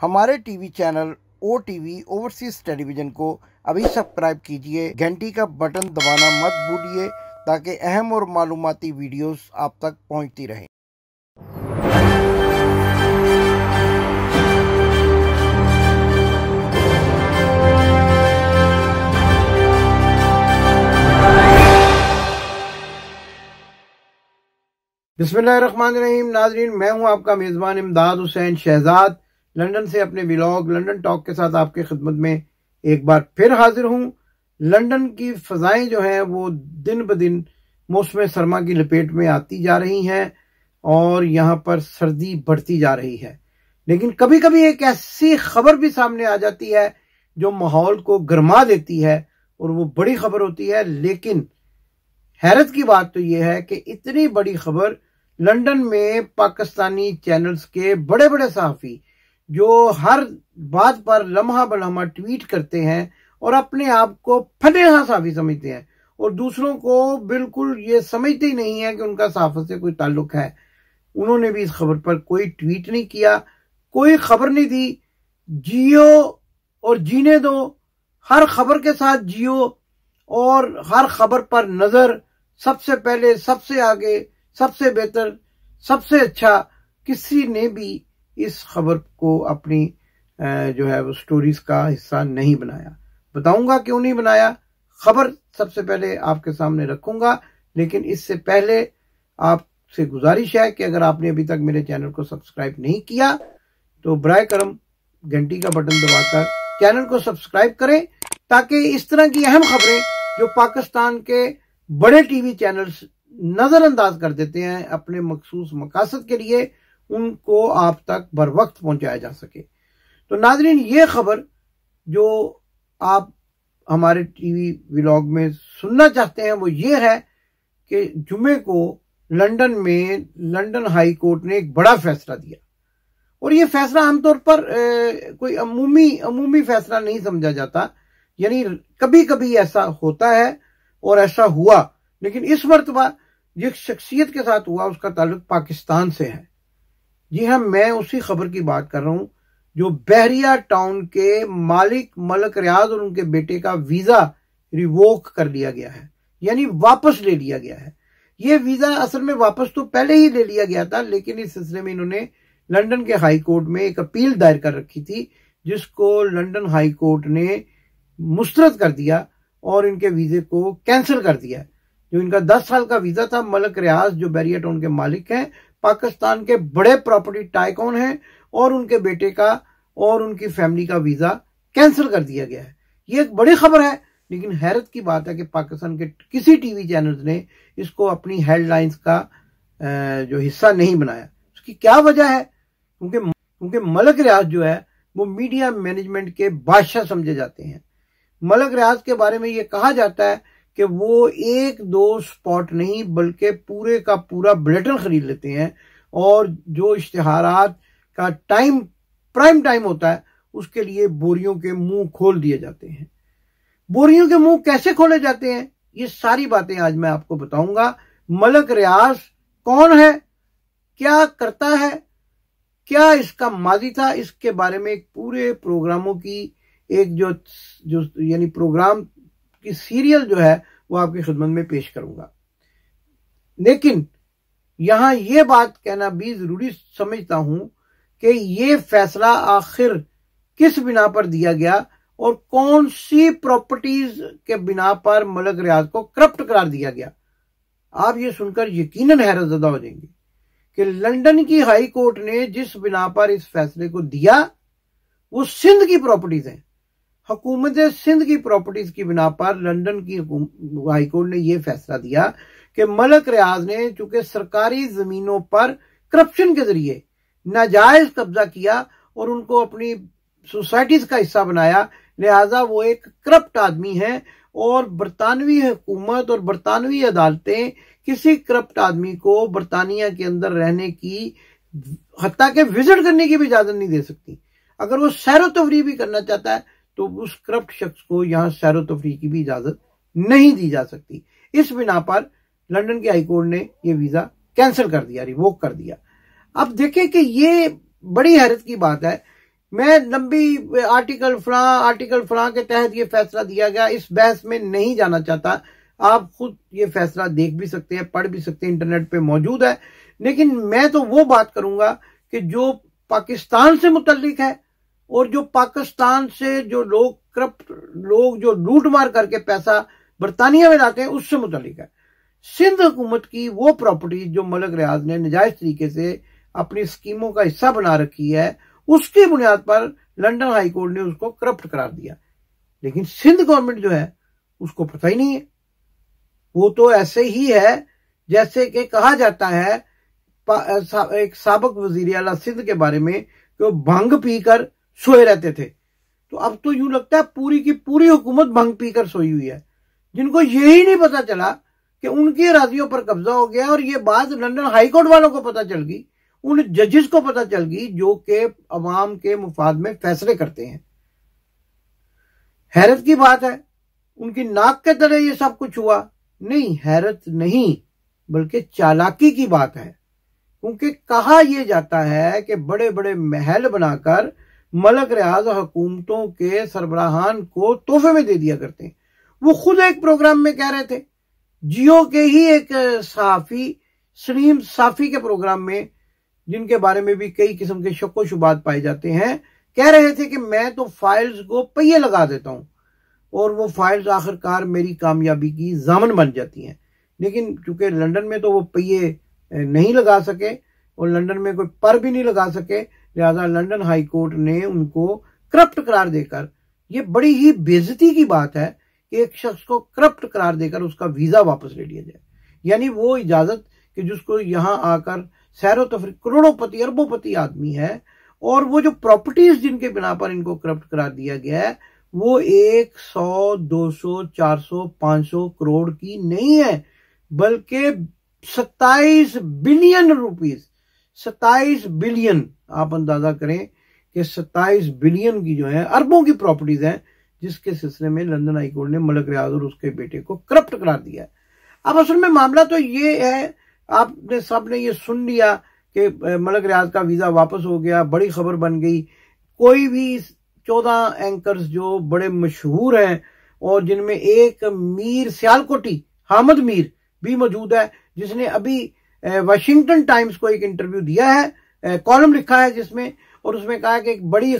हमारे TV channel O TV overseas television को अभी सब्सक्राइब कीजिए घंटी का बटन दबाना मत भूलिए ताकि अहम और मालूमती वीडियोस आप तक पहुंचती रहें बिस्मिल्लाह रहीम नाजरीन मैं हूं आपका मेज़बान इमदाद हुसैन शहजाद लंदन से अपने व्लॉग लंदन टॉक के साथ आपके खिदमत में एक बार फिर हाजिर हूँ लंदन की फजाएं जो हैं वो दिन ब दिन मौसम सरमा की लपेट में आती जा रही हैं और यहाँ पर सर्दी बढ़ती जा रही है लेकिन कभी कभी एक ऐसी खबर भी सामने आ जाती है जो माहौल को गर्मा देती है और वो बड़ी खबर होती है लेकिन हैरत की बात तो ये है कि इतनी बड़ी खबर लंदन में पाकिस्तानी चैनल्स के बड़े बड़े सहाफ़ी जो हर बात पर लम्हा बलम्हा ट्वीट करते हैं और अपने आप को फनेहा साफी समझते हैं और दूसरों को बिल्कुल ये समझते ही नहीं है कि उनका साफ से कोई ताल्लुक है उन्होंने भी इस खबर पर कोई ट्वीट नहीं किया कोई खबर नहीं दी जियो और जीने दो हर खबर के साथ जियो और हर खबर पर नजर सबसे पहले सबसे आगे सबसे बेहतर सबसे अच्छा किसी ने भी इस खबर को अपनी जो है वो स्टोरीज का हिस्सा नहीं बनाया बताऊंगा क्यों नहीं बनाया खबर सबसे पहले आपके सामने रखूंगा लेकिन इससे पहले आपसे गुजारिश है कि अगर आपने अभी तक मेरे चैनल को सब्सक्राइब नहीं किया तो बर करम घंटी का बटन दबाकर चैनल को सब्सक्राइब करें ताकि इस तरह की अहम खबरें जो पाकिस्तान के बड़े टीवी चैनल्स नजरअंदाज कर देते हैं अपने मखसूस मकासद के लिए उनको आप तक बर वक्त पहुंचाया जा सके तो नाजरीन ये खबर जो आप हमारे टीवी व्लॉग में सुनना चाहते हैं वो ये है कि जुमे को लंदन में लंदन हाई कोर्ट ने एक बड़ा फैसला दिया और ये फैसला आमतौर पर ए, कोई अमूमी अमूमी फैसला नहीं समझा जाता यानी कभी कभी ऐसा होता है और ऐसा हुआ लेकिन इस मरतबा जिस शख्सियत के साथ हुआ उसका ताल्लुक पाकिस्तान से है जी हाँ मैं उसी खबर की बात कर रहा हूं जो बहरिया टाउन के मालिक मलक रियाज और उनके बेटे का वीजा रिवोक कर लिया गया है यानी वापस ले लिया गया है ये वीजा असल में वापस तो पहले ही ले लिया गया था लेकिन इस सिलसिले में इन्होंने लंदन के हाई कोर्ट में एक अपील दायर कर रखी थी जिसको लंदन हाई कोर्ट ने मुस्तरद कर दिया और इनके वीजे को कैंसिल कर दिया जो इनका 10 साल का वीजा था मलक रियाज जो बैरिया टाउन के मालिक हैं पाकिस्तान के बड़े प्रॉपर्टी टाइकॉन हैं और उनके बेटे का और उनकी फैमिली का वीजा कैंसिल कर दिया गया है ये एक बड़ी खबर है लेकिन हैरत की बात है कि पाकिस्तान के किसी टीवी चैनल ने इसको अपनी हेडलाइंस का जो हिस्सा नहीं बनाया उसकी क्या वजह है क्योंकि क्योंकि मलक रियाज जो है वो मीडिया मैनेजमेंट के बादशाह समझे जाते हैं मलक रियाज के बारे में ये कहा जाता है कि वो एक दो स्पॉट नहीं बल्कि पूरे का पूरा बुलेटिन खरीद लेते हैं और जो इश्तहारात का टाइम प्राइम टाइम होता है उसके लिए बोरियों के मुंह खोल दिए जाते हैं बोरियों के मुंह कैसे खोले जाते हैं ये सारी बातें आज मैं आपको बताऊंगा मलक रियाज कौन है क्या करता है क्या इसका माजी था इसके बारे में एक पूरे प्रोग्रामों की एक जो जो यानी प्रोग्राम की सीरियल जो है वो आपकी खिदमत में पेश करूंगा लेकिन यहां यह बात कहना भी जरूरी समझता हूं कि ये फैसला आखिर किस बिना पर दिया गया और कौन सी प्रॉपर्टीज के बिना पर मलक रियाज को करप्ट करार दिया गया आप ये सुनकर यकीनन हैरत हो जाएंगे कि लंदन की हाई कोर्ट ने जिस बिना पर इस फैसले को दिया वो सिंध की प्रॉपर्टीज हैं हकूमत सिंध की प्रॉपर्टीज की बिना पर लंदन की हाईकोर्ट ने यह फैसला दिया कि मलक रियाज ने चूंकि सरकारी जमीनों पर करप्शन के जरिए नाजायज कब्जा किया और उनको अपनी सोसाइटीज का हिस्सा बनाया लिहाजा वो एक करप्ट आदमी है और बरतानवी हुकूमत और बरतानवी अदालतें किसी करप्ट आदमी को बरतानिया के अंदर रहने की हत्या के विजिट करने की भी इजाजत नहीं दे सकती अगर वो सैरो तफरी भी करना चाहता है तो उस करप्ट शख्स को यहाँ सैरो तफरी की भी इजाजत नहीं दी जा सकती इस बिना पर लंदन के हाईकोर्ट ने ये वीजा कैंसिल कर दिया रिवोक कर दिया अब देखें कि ये बड़ी हैरत की बात है मैं लंबी आर्टिकल फ्रां आर्टिकल फ्रां के तहत ये फैसला दिया गया इस बहस में नहीं जाना चाहता आप खुद ये फैसला देख भी सकते हैं पढ़ भी सकते हैं इंटरनेट पे मौजूद है लेकिन मैं तो वो बात करूंगा कि जो पाकिस्तान से मुतलिक है और जो पाकिस्तान से जो लोग करप्ट लोग जो लूट मार करके पैसा बरतानिया में लाते हैं उससे मुतलिक है सिंध हुकूमत की वो प्रॉपर्टी जो मलक रियाज ने नजायज तरीके से अपनी स्कीमों का हिस्सा बना रखी है उसकी बुनियाद पर लंडन हाई कोर्ट ने उसको करप्ट करार दिया लेकिन सिंध गवर्नमेंट जो है उसको पता ही नहीं है वो तो ऐसे ही है जैसे कि कहा जाता है एक सबक वजीर अला सिंध के बारे में कि वो भंग पीकर सोए रहते थे तो अब तो यूं लगता है पूरी की पूरी हुकूमत भंग पीकर सोई हुई है जिनको यही नहीं पता चला कि उनकी राजियों पर कब्जा हो गया और ये बात लंदन हाईकोर्ट वालों को पता चल गई उन जजिस को पता चल गई जो कि अवाम के मुफाद में फैसले करते हैं हैरत की बात है उनकी नाक के तरह ये सब कुछ हुआ नहीं हैरत नहीं बल्कि चालाकी की बात है क्योंकि कहा यह जाता है कि बड़े बड़े महल बनाकर मलक रियाज हुकूमतों के सरबराहान को तोहफे में दे दिया करते हैं वो खुद एक प्रोग्राम में कह रहे थे जियो के ही एक साफी सलीम साफी के प्रोग्राम में जिनके बारे में भी कई किस्म के शको शुबात पाए जाते हैं कह रहे थे कि मैं तो फाइल्स को पहिए लगा देता हूं और वो फाइल्स आखिरकार मेरी कामयाबी की जामन बन जाती हैं लेकिन चूंकि लंदन में तो वो पहिए नहीं लगा सके और लंदन में कोई पर भी नहीं लगा सके लिहाजा लंडन हाई कोर्ट ने उनको करप्ट करार देकर ये बड़ी ही बेजती की बात है कि एक शख्स को करप्ट करार देकर उसका वीजा वापस ले लिया जाए यानी वो इजाजत कि जिसको यहाँ आकर सैर तफरी करोड़ों पति अरबों पति आदमी है और वो जो प्रॉपर्टीज जिनके बिना पर इनको करप्ट करार दिया गया है वो एक सौ दो सौ चार सौ पांच सौ करोड़ की नहीं है बल्कि सत्ताईस बिलियन रुपीज सत्ताईस बिलियन आप अंदाजा करें कि सत्ताईस बिलियन की जो है अरबों की प्रॉपर्टीज हैं जिसके सिलसिले में लंदन हाईकोर्ट ने मलक रियाज और उसके बेटे को करप्ट करार दिया है अब असल में मामला तो ये है आपने सबने ये सुन लिया कि मलक रियाज का वीजा वापस हो गया बड़ी खबर बन गई कोई भी चौदह एंकर्स जो बड़े मशहूर हैं और जिनमें एक मीर सियालकोटी हामद मीर भी मौजूद है जिसने अभी वाशिंगटन टाइम्स को एक इंटरव्यू दिया है कॉलम लिखा है जिसमें और उसमें कहा कि एक बड़ी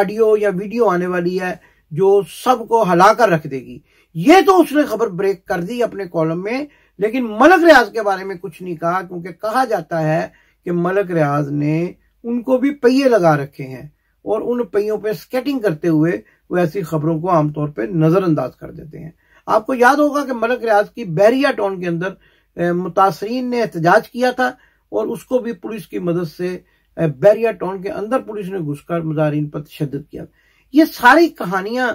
ऑडियो या वीडियो आने वाली है जो सबको हला कर रख देगी ये तो उसने खबर ब्रेक कर दी अपने कॉलम में लेकिन मलक रियाज के बारे में कुछ नहीं कहा क्योंकि कहा जाता है कि मलक रियाज ने उनको भी पहिए लगा रखे हैं और उन पहियों पर स्केटिंग करते हुए वो ऐसी खबरों को आमतौर पर नजरअंदाज कर देते हैं आपको याद होगा कि मलक रियाज की बैरिया टाउन के अंदर मुतासरीन ने एहतजाज किया था और उसको भी पुलिस की मदद से बैरिया टाउन के अंदर पुलिस ने घुसकर मुजाहरीन पर तशद किया ये सारी कहानियां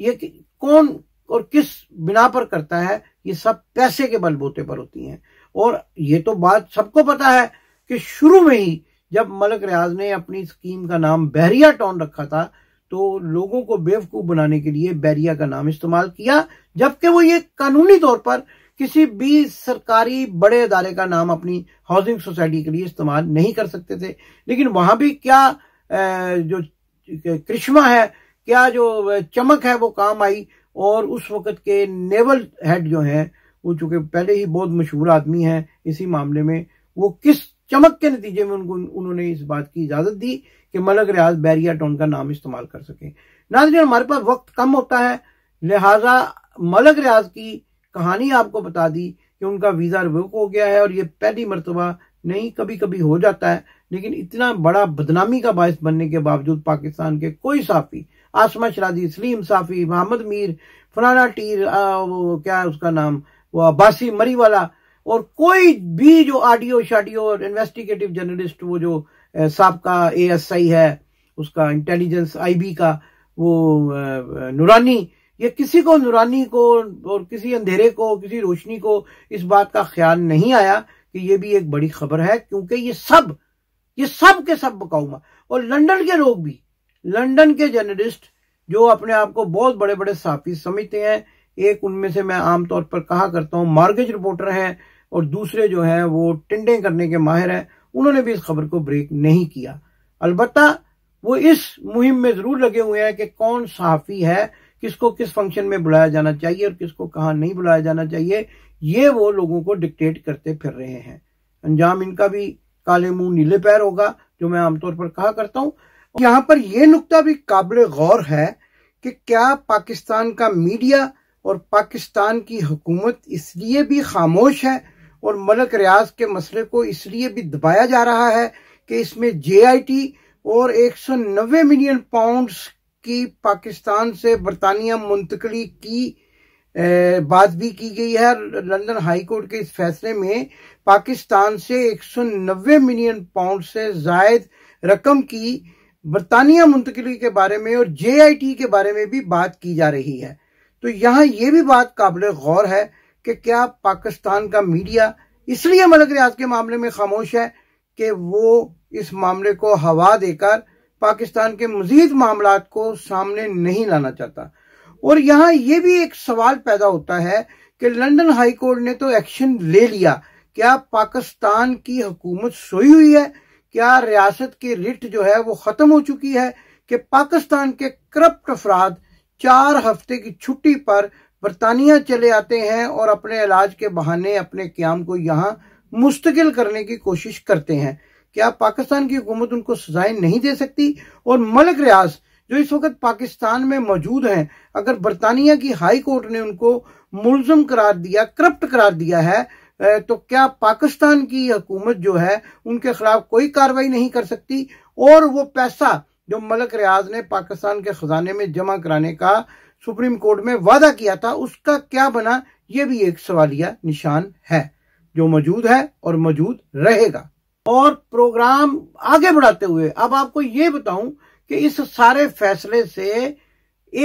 ये कौन और किस बिना पर करता है ये सब पैसे के बलबूते पर होती हैं और ये तो बात सबको पता है कि शुरू में ही जब मलक रियाज ने अपनी स्कीम का नाम बैरिया टाउन रखा था तो लोगों को बेवकूफ बनाने के लिए बैरिया का नाम इस्तेमाल किया जबकि वो ये कानूनी तौर पर किसी भी सरकारी बड़े अदारे का नाम अपनी हाउसिंग सोसाइटी के लिए इस्तेमाल नहीं कर सकते थे लेकिन वहां भी क्या जो करिश्मा है क्या जो चमक है वो काम आई और उस वक्त के नेवल हेड जो है वो चूंकि पहले ही बहुत मशहूर आदमी है इसी मामले में वो किस चमक के नतीजे में उनको उन्होंने इस बात की इजाजत दी कि मलक रियाज बैरिया टोन का नाम इस्तेमाल कर सके नाजरीन हमारे पास वक्त कम होता है लिहाजा मलक रियाज की कहानी आपको बता दी कि उनका वीज़ा रिवोक हो गया है और ये पहली मरतबा नहीं कभी कभी हो जाता है लेकिन इतना बड़ा बदनामी का बायस बनने के बावजूद पाकिस्तान के कोई साफ़ी आसमा शराजी सलीम साफ़ी मोहम्मद मीर फलाना टीर आ, वो क्या है उसका नाम वो अब्बासी मरी वाला और कोई भी जो आडियो शाडियो और इन्वेस्टिगेटिव जर्नलिस्ट वो जो सबका आई है उसका इंटेलिजेंस आई बी का वो नूरानी ये किसी को नुरानी को और किसी अंधेरे को किसी रोशनी को इस बात का ख्याल नहीं आया कि ये भी एक बड़ी खबर है क्योंकि ये सब ये सब के सब बकाउमा और लंदन के लोग भी लंदन के जर्नलिस्ट जो अपने आप को बहुत बड़े बड़े साफी समझते हैं एक उनमें से मैं आमतौर पर कहा करता हूं मार्गेज रिपोर्टर हैं और दूसरे जो हैं वो टिंडे करने के माहिर हैं उन्होंने भी इस खबर को ब्रेक नहीं किया अलबत्ता वो इस मुहिम में जरूर लगे हुए हैं कि कौन साफी है किसको किस फंक्शन में बुलाया जाना चाहिए और किसको कहा नहीं बुलाया जाना चाहिए ये वो लोगों को डिक्टेट करते फिर रहे हैं अंजाम इनका भी काले मुंह नीले पैर होगा जो मैं आमतौर पर कहा करता हूँ यहाँ पर यह नुकता भी काबिल गौर है कि क्या पाकिस्तान का मीडिया और पाकिस्तान की हुकूमत इसलिए भी खामोश है और मलक रियाज के मसले को इसलिए भी दबाया जा रहा है कि इसमें जेआईटी और 190 मिलियन पाउंड्स कि पाकिस्तान से बरतानिया मुंतकली की बात भी की गई है लंदन हाई कोर्ट के इस फैसले में पाकिस्तान से 190 मिलियन पाउंड से जायद रकम की बरतानिया मुंतकली के बारे में और जेआईटी के बारे में भी बात की जा रही है तो यहाँ ये भी बात काबिल गौर है कि क्या पाकिस्तान का मीडिया इसलिए मलक रियाज के मामले में खामोश है कि वो इस मामले को हवा देकर पाकिस्तान के मजीद मामला को सामने नहीं लाना चाहता और यहाँ ये भी एक सवाल पैदा होता है कि लंदन हाई कोर्ट ने तो एक्शन ले लिया क्या पाकिस्तान की हुकूमत सोई हुई है क्या रियासत की रिट जो है वो ख़त्म हो चुकी है कि पाकिस्तान के करप्ट अफराद चार हफ्ते की छुट्टी पर बरतानिया चले आते हैं और अपने इलाज के बहाने अपने क्याम को यहाँ मुस्तकिल करने की कोशिश करते हैं क्या पाकिस्तान की हुकूमत उनको सजाएं नहीं दे सकती और मलक रियाज जो इस वक्त पाकिस्तान में मौजूद हैं अगर बरतानिया की हाई कोर्ट ने उनको मुलजम करार दिया करप्ट करार दिया है तो क्या पाकिस्तान की हुकूमत जो है उनके खिलाफ कोई कार्रवाई नहीं कर सकती और वो पैसा जो मलक रियाज ने पाकिस्तान के खजाने में जमा कराने का सुप्रीम कोर्ट में वादा किया था उसका क्या बना यह भी एक सवालिया निशान है जो मौजूद है और मौजूद रहेगा और प्रोग्राम आगे बढ़ाते हुए अब आपको ये बताऊं कि इस सारे फैसले से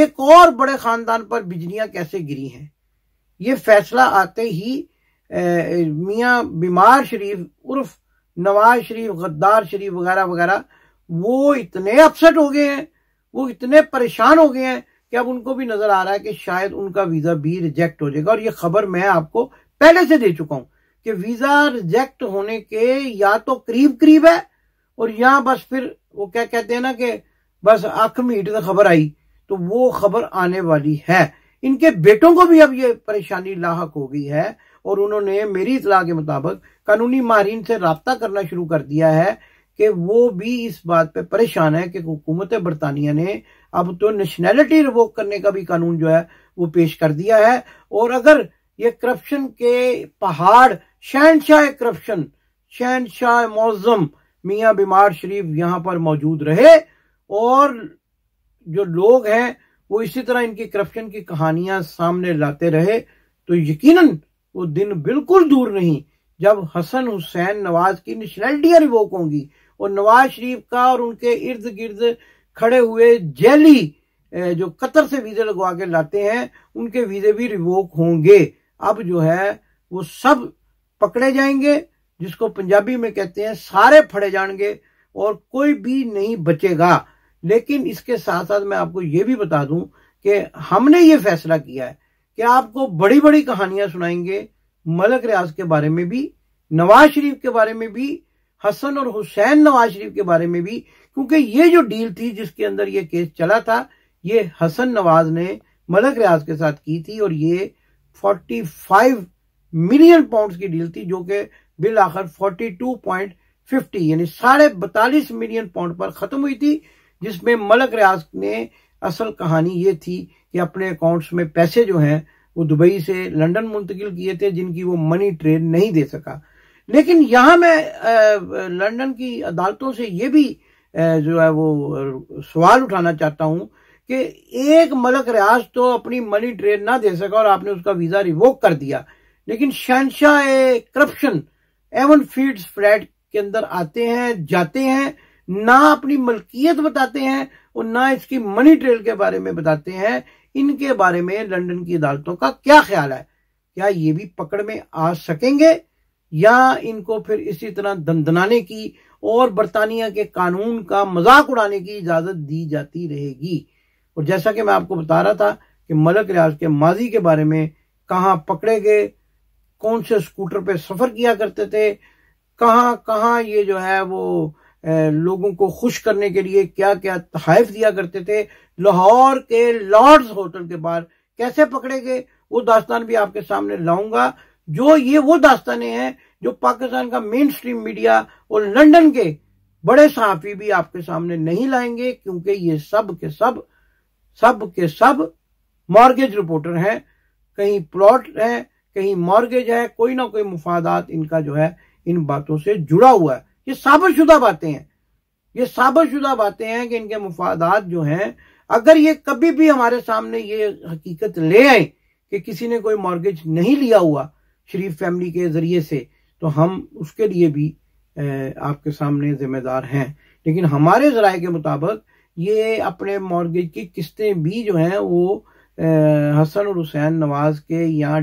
एक और बड़े खानदान पर बिजलियां कैसे गिरी हैं ये फैसला आते ही मियां बीमार शरीफ उर्फ नवाज शरीफ गद्दार शरीफ वगैरह वगैरह वो इतने अपसेट हो गए हैं वो इतने परेशान हो गए हैं कि अब उनको भी नजर आ रहा है कि शायद उनका वीजा भी रिजेक्ट हो जाएगा और ये खबर मैं आपको पहले से दे चुका हूं कि वीजा रिजेक्ट होने के या तो करीब करीब है और या बस फिर वो क्या कहते हैं ना कि बस आख में ईट खबर आई तो वो खबर आने वाली है इनके बेटों को भी अब ये परेशानी लाक हो गई है और उन्होंने मेरी इतला के मुताबिक कानूनी माहरीन से रबता करना शुरू कर दिया है कि वो भी इस बात पे परेशान है कि हुकूमत बरतानिया ने अब तो नेशनैलिटी रिवोक करने का भी कानून जो है वो पेश कर दिया है और अगर ये करप्शन के पहाड़ शहनशाह करप्शन शहनशाह मौजम मियाँ बीमार शरीफ यहाँ पर मौजूद रहे और जो लोग हैं वो इसी तरह इनकी करप्शन की कहानियां सामने लाते रहे तो यकीनन वो दिन बिल्कुल दूर नहीं जब हसन हुसैन नवाज की नेशनैलिटियां रिवोक होंगी और नवाज शरीफ का और उनके इर्द गिर्द खड़े हुए जैली जो कतर से वीजे लगवा के लाते हैं उनके वीजे भी रिवोक होंगे अब जो है वो सब पकड़े जाएंगे जिसको पंजाबी में कहते हैं सारे फड़े जाएंगे और कोई भी नहीं बचेगा लेकिन इसके साथ साथ मैं आपको ये भी बता दूं कि हमने ये फैसला किया है कि आपको बड़ी बड़ी कहानियां सुनाएंगे मलक रियाज के बारे में भी नवाज शरीफ के बारे में भी हसन और हुसैन नवाज शरीफ के बारे में भी क्योंकि ये जो डील थी जिसके अंदर ये केस चला था ये हसन नवाज ने मलक रियाज के साथ की थी और ये 45 मिलियन पाउंड्स की डील थी जो कि बिल आखिर 42.50 यानी साढ़े बतालीस मिलियन पाउंड पर खत्म हुई थी जिसमें मलक रियाज ने असल कहानी ये थी कि अपने अकाउंट्स में पैसे जो हैं वो दुबई से लंदन मुंतकिल किए थे जिनकी वो मनी ट्रेड नहीं दे सका लेकिन यहां मैं लंदन की अदालतों से ये भी जो है वो सवाल उठाना चाहता हूं कि एक मलक रियाज तो अपनी मनी ट्रेड ना दे सका और आपने उसका वीजा रिवोक कर दिया लेकिन शहनशाह करप्शन एवन फीड फ्लैट के अंदर आते हैं जाते हैं ना अपनी मलकियत बताते हैं और ना इसकी मनी ट्रेल के बारे में बताते हैं इनके बारे में लंदन की अदालतों का क्या ख्याल है क्या ये भी पकड़ में आ सकेंगे या इनको फिर इसी तरह दंदनाने की और बरतानिया के कानून का मजाक उड़ाने की इजाजत दी जाती रहेगी और जैसा कि मैं आपको बता रहा था कि मलक रियाज के माजी के बारे में कहा पकड़े गए कौन से स्कूटर पे सफर किया करते थे कहाँ कहाँ ये जो है वो लोगों को खुश करने के लिए क्या क्या तहफ दिया करते थे लाहौर के लॉर्ड्स होटल के बाहर कैसे पकड़े गए वो दास्तान भी आपके सामने लाऊंगा जो ये वो दास्तानें हैं जो पाकिस्तान का मेन स्ट्रीम मीडिया और लंदन के बड़े सहाफी भी आपके सामने नहीं लाएंगे क्योंकि ये सब के सब सब के सब मॉर्गेज रिपोर्टर हैं कहीं प्लॉट हैं कहीं मॉर्गेज है कोई ना कोई मुफादात इनका जो है इन बातों से जुड़ा हुआ है ये साबर शुदा बातें हैं ये साबर शुदा बातें हैं कि इनके मुफादात जो हैं अगर ये कभी भी हमारे सामने ये हकीकत ले आए कि किसी ने कोई मॉर्गेज नहीं लिया हुआ शरीफ फैमिली के जरिए से तो हम उसके लिए भी आपके सामने जिम्मेदार हैं लेकिन हमारे जराए के मुताबिक ये अपने मॉर्गेज की किस्तें भी जो हैं वो हसन और हुसैन नवाज के या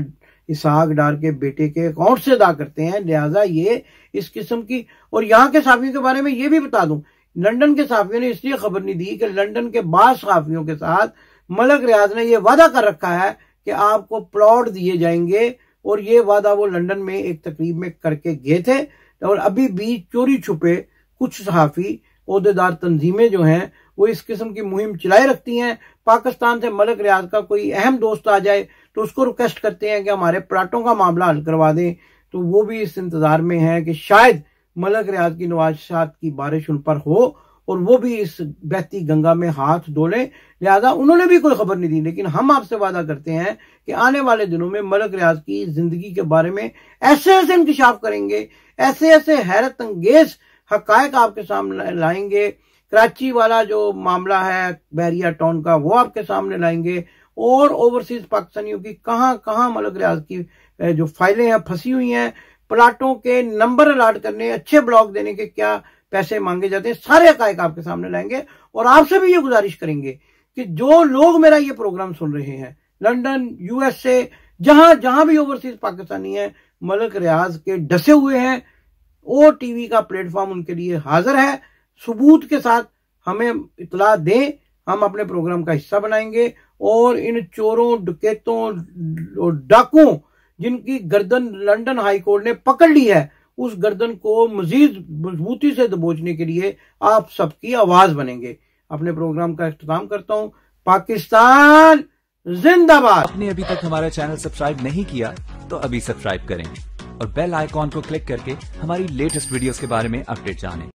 इसहाक डार के बेटे के अकाउंट से अदा करते हैं लिहाजा ये इस किस्म की और यहाँ के सहाफियों के बारे में ये भी बता दूं लंडन के सहाफियों ने इसलिए खबर नहीं दी कि लंडन के बाद सहाफियों के साथ मलक रियाज ने यह वादा कर रखा है कि आपको प्लॉट दिए जाएंगे और ये वादा वो लंदन में एक तकरीब में करके गए थे और अभी भी चोरी छुपे कुछ सहाफी अहदेदार तंजीमें जो हैं वो इस किस्म की मुहिम चलाए रखती हैं पाकिस्तान से मलक रियाज का कोई अहम दोस्त आ जाए तो उसको रिक्वेस्ट करते हैं कि हमारे पराठों का मामला हल करवा दें तो वो भी इस इंतजार में है कि शायद मलक रियाज की नवाजात की बारिश उन पर हो और वो भी इस बहती गंगा में हाथ धोले लिहाजा उन्होंने भी कोई खबर नहीं दी लेकिन हम आपसे वादा करते हैं कि आने वाले दिनों में मलक रियाज की जिंदगी के बारे में ऐसे ऐसे इंकशाफ करेंगे ऐसे ऐसे हैरत अंगेज हकायक आपके सामने लाएंगे कराची वाला जो मामला है बहरिया टाउन का वो आपके सामने लाएंगे और ओवरसीज पाकिस्तानियों की कहां कहां मलक रियाज की जो फाइलें हैं फंसी हुई हैं प्लाटों के नंबर अलाट करने अच्छे ब्लॉक देने के क्या पैसे मांगे जाते हैं सारे हकायक आपके सामने लाएंगे और आपसे भी ये गुजारिश करेंगे कि जो लोग मेरा ये प्रोग्राम सुन रहे हैं लंडन यूएसए जहां जहां भी ओवरसीज पाकिस्तानी है मलक रियाज के डसे हुए हैं ओ टीवी का प्लेटफॉर्म उनके लिए हाजिर है सबूत के साथ हमें इतला दें हम अपने प्रोग्राम का हिस्सा बनाएंगे और इन चोरों डकैतों और डाकुओं जिनकी गर्दन लंदन हाईकोर्ट ने पकड़ ली है उस गर्दन को मजीद मजबूती से दबोचने के लिए आप सबकी आवाज बनेंगे अपने प्रोग्राम का अख्ताम करता हूँ पाकिस्तान जिंदाबाद आपने अभी तक हमारा चैनल सब्सक्राइब नहीं किया तो अभी सब्सक्राइब करें और बेल आइकॉन को क्लिक करके हमारी लेटेस्ट वीडियोस के बारे में अपडेट जानें।